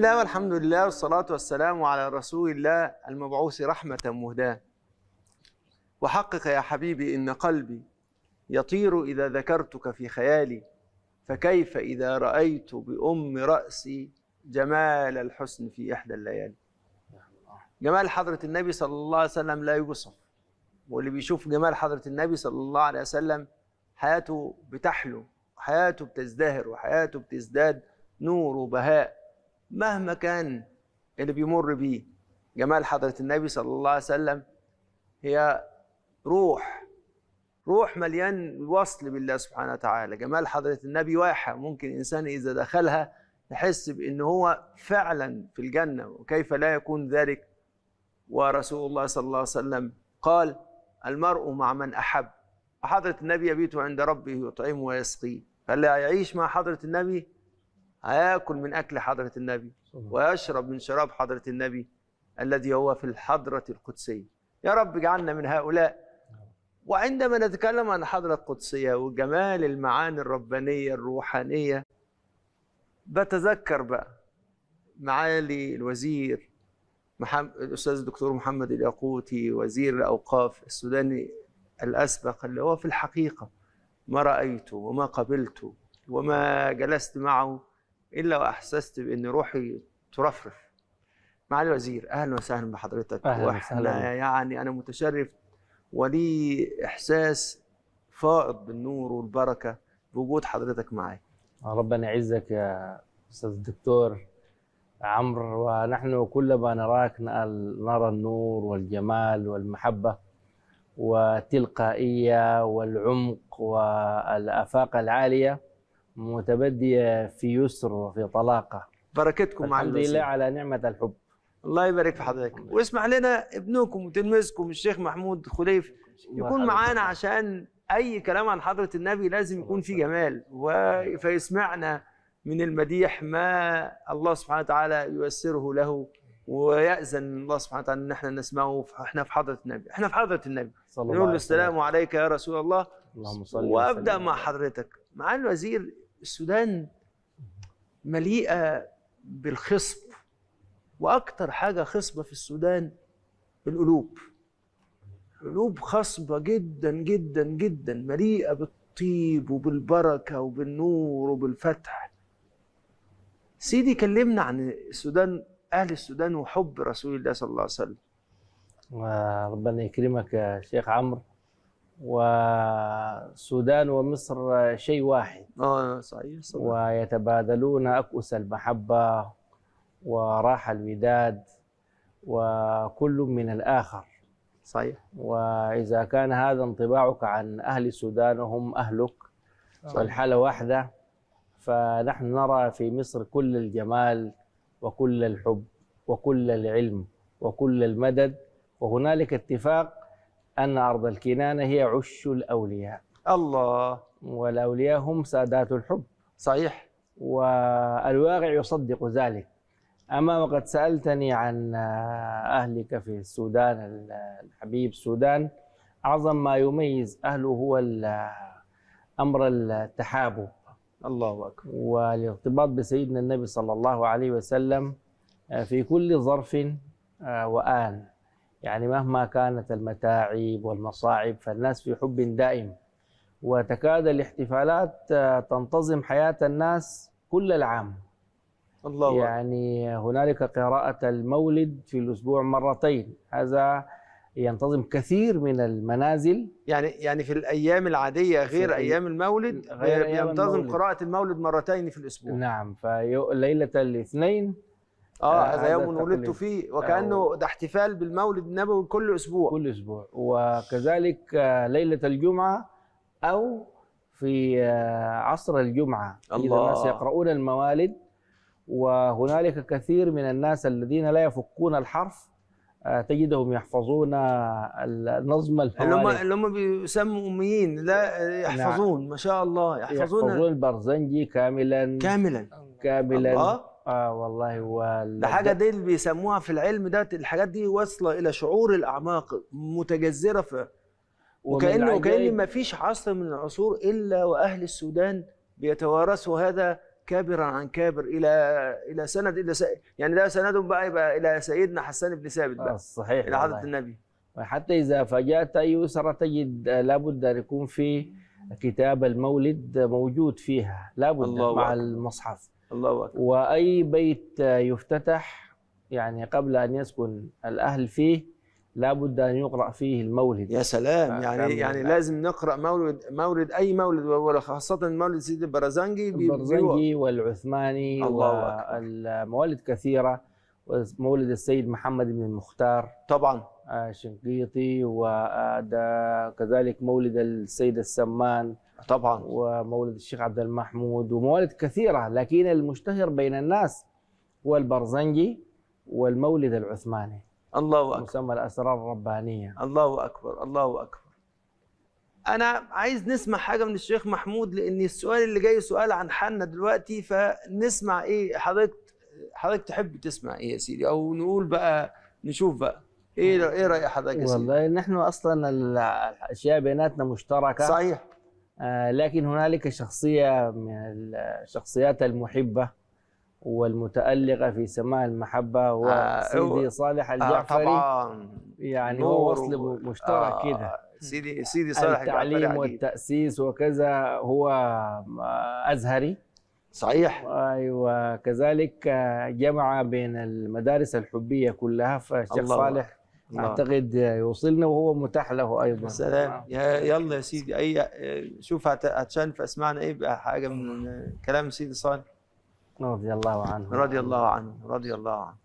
الله والحمد لله والصلاة والسلام على رسول الله المبعوث رحمة مهداة وحقق يا حبيبي إن قلبي يطير إذا ذكرتك في خيالي فكيف إذا رأيت بأم رأسي جمال الحسن في إحدى الليالي جمال حضرة النبي صلى الله عليه وسلم لا يوصف واللي بيشوف جمال حضرة النبي صلى الله عليه وسلم حياته بتحلو حياته بتزدهر وحياته بتزداد نور وبهاء مهما كان اللي بيمر بيه جمال حضرة النبي صلى الله عليه وسلم هي روح روح مليان وصل بالله سبحانه وتعالى جمال حضرة النبي واحة ممكن إنسان إذا دخلها يحس بأن هو فعلا في الجنة وكيف لا يكون ذلك ورسول الله صلى الله عليه وسلم قال المرء مع من أحب وحضرة النبي يبيت عند ربه يطعمه ويسقيه فاللي هيعيش مع حضرة النبي هياكل من أكل حضرة النبي ويشرب من شراب حضرة النبي الذي هو في الحضرة القدسية يا رب اجعلنا من هؤلاء وعندما نتكلم عن الحضرة القدسية وجمال المعاني الربانية الروحانية بتذكر بقى معالي الوزير محمد الأستاذ الدكتور محمد الياقوتي وزير الأوقاف السوداني الأسبق اللي هو في الحقيقة ما رأيته وما قبلته وما جلست معه الا واحسست بان روحي ترفرف معالي الوزير اهلا وسهلا بحضرتك أهلا وسهلا. يعني انا متشرف ولي احساس فائض بالنور والبركه بوجود حضرتك معايا ربنا يعزك يا استاذ الدكتور عمرو ونحن كلما نراك نرى النور والجمال والمحبه والتلقائيه والعمق والافاق العاليه متبدية في يسر وفي طلاقة بركتكم مع الحمد لله على نعمة الحب الله يبارك في حضرتك واسمع لنا ابنكم وتلميذكم الشيخ محمود خليف يكون معانا عشان اي كلام عن حضره النبي لازم يكون فيه جمال فيسمعنا من المديح ما الله سبحانه وتعالى ييسره له ويأذن الله سبحانه وتعالى ان احنا نسمعه احنا في حضره النبي احنا في حضره النبي نقول السلام عليك يا رسول الله اللهم صل وابدا مع حضرتك معالي الوزير السودان مليئه بالخصب واكتر حاجه خصبه في السودان القلوب قلوب خصبه جدا جدا جدا مليئه بالطيب وبالبركه وبالنور وبالفتح سيدي كلمنا عن السودان اهل السودان وحب رسول الله صلى الله عليه وسلم ربنا يكرمك يا شيخ عمرو والسودان ومصر شيء واحد اه صحيح صحيح ويتبادلون أكؤس المحبة وراح الوداد وكل من الآخر صحيح وإذا كان هذا انطباعك عن أهل السودان وهم أهلك والحالة واحدة فنحن نرى في مصر كل الجمال وكل الحب وكل العلم وكل المدد وهنالك اتفاق أن أرض الكنانة هي عش الأولياء الله والأولياء هم سادات الحب صحيح والواقع يصدق ذلك أما وقد سألتني عن أهلك في السودان الحبيب السودان أعظم ما يميز أهله هو أمر التحابب الله أكبر والارتباط بسيدنا النبي صلى الله عليه وسلم في كل ظرف آه، وآن يعني مهما كانت المتاعب والمصاعب فالناس في حب دائم وتكاد الاحتفالات آه، تنتظم حياة الناس كل العام الله يعني هنالك قراءة المولد في الأسبوع مرتين هذا ينتظم كثير من المنازل يعني يعني في الايام العاديه غير ايام المولد غير ينتظم أيام المولد. قراءه المولد مرتين في الاسبوع نعم فليله الاثنين اه, آه، هذا يوم ولدت فيه وكانه آه، ده احتفال بالمولد النبوي كل اسبوع كل اسبوع وكذلك آه، ليله الجمعه او في عصر الجمعه الله. الناس يقرؤون الموالد وهنالك كثير من الناس الذين لا يفكون الحرف تجدهم يحفظون النظم اللي هم اللي هم بيسموا اميين لا نعم. يحفظون نعم. ما شاء الله يحفظون يحفظون البرزنجي كاملا كاملا كاملا الله. اه والله هو ده حاجه دي اللي بيسموها في العلم ده الحاجات دي واصله الى شعور الاعماق متجذره في وكانه وكان ما فيش عصر من العصور الا واهل السودان بيتوارثوا هذا كابرا عن كابر الى الى سند الى س... يعني ده سندهم بقى يبقى الى سيدنا حسان بن ثابت بقى آه، صحيح الى حضره النبي حتى اذا فاجات اي اسره تجد آه، لابد ان يكون في كتاب المولد موجود فيها لابد مع أكبر. المصحف الله أكبر. وأي بيت يفتتح يعني قبل أن يسكن الأهل فيه لابد أن يقرأ فيه المولد يا سلام آه، يعني يعني لا. لازم نقرأ مولد مولد أي مولد وخاصة مولد سيدي البرزنجي البرزنجي والعثماني الله والموالد كثيرة مولد السيد محمد بن المختار طبعا آه، شنقيطي وكذلك مولد السيد السمان طبعا ومولد الشيخ عبد المحمود وموالد كثيرة لكن المشتهر بين الناس هو البرزنجي والمولد العثماني الله أكبر مسمى الأسرار الربانية الله أكبر الله أكبر أنا عايز نسمع حاجة من الشيخ محمود لأن السؤال اللي جاي سؤال عن حنا دلوقتي فنسمع إيه حضرتك حضرتك تحب تسمع إيه يا سيدي أو نقول بقى نشوف بقى ايه ايه راي حضرتك يا سيدي؟ والله نحن اصلا الاشياء بيناتنا مشتركه صحيح آه، لكن هنالك شخصية من الشخصيات المحبة والمتألقة في سماء المحبة هو آه سيدي صالح آه، الجعفري آه طبعا يعني هو وصل مشترك آه كده سيدي سيدي صالح التعليم الجعفري والتأسيس وكذا هو آه، أزهري صحيح ايوه كذلك جمع بين المدارس الحبيه كلها فالشيخ صالح الله. نعم. اعتقد يوصلنا وهو متاح له ايضا سلام يا يلا يا سيدي اي شوف هتشنف اسمعنا ايه بقى حاجه من كلام سيدي صالح رضي الله عنه رضي الله عنه رضي الله عنه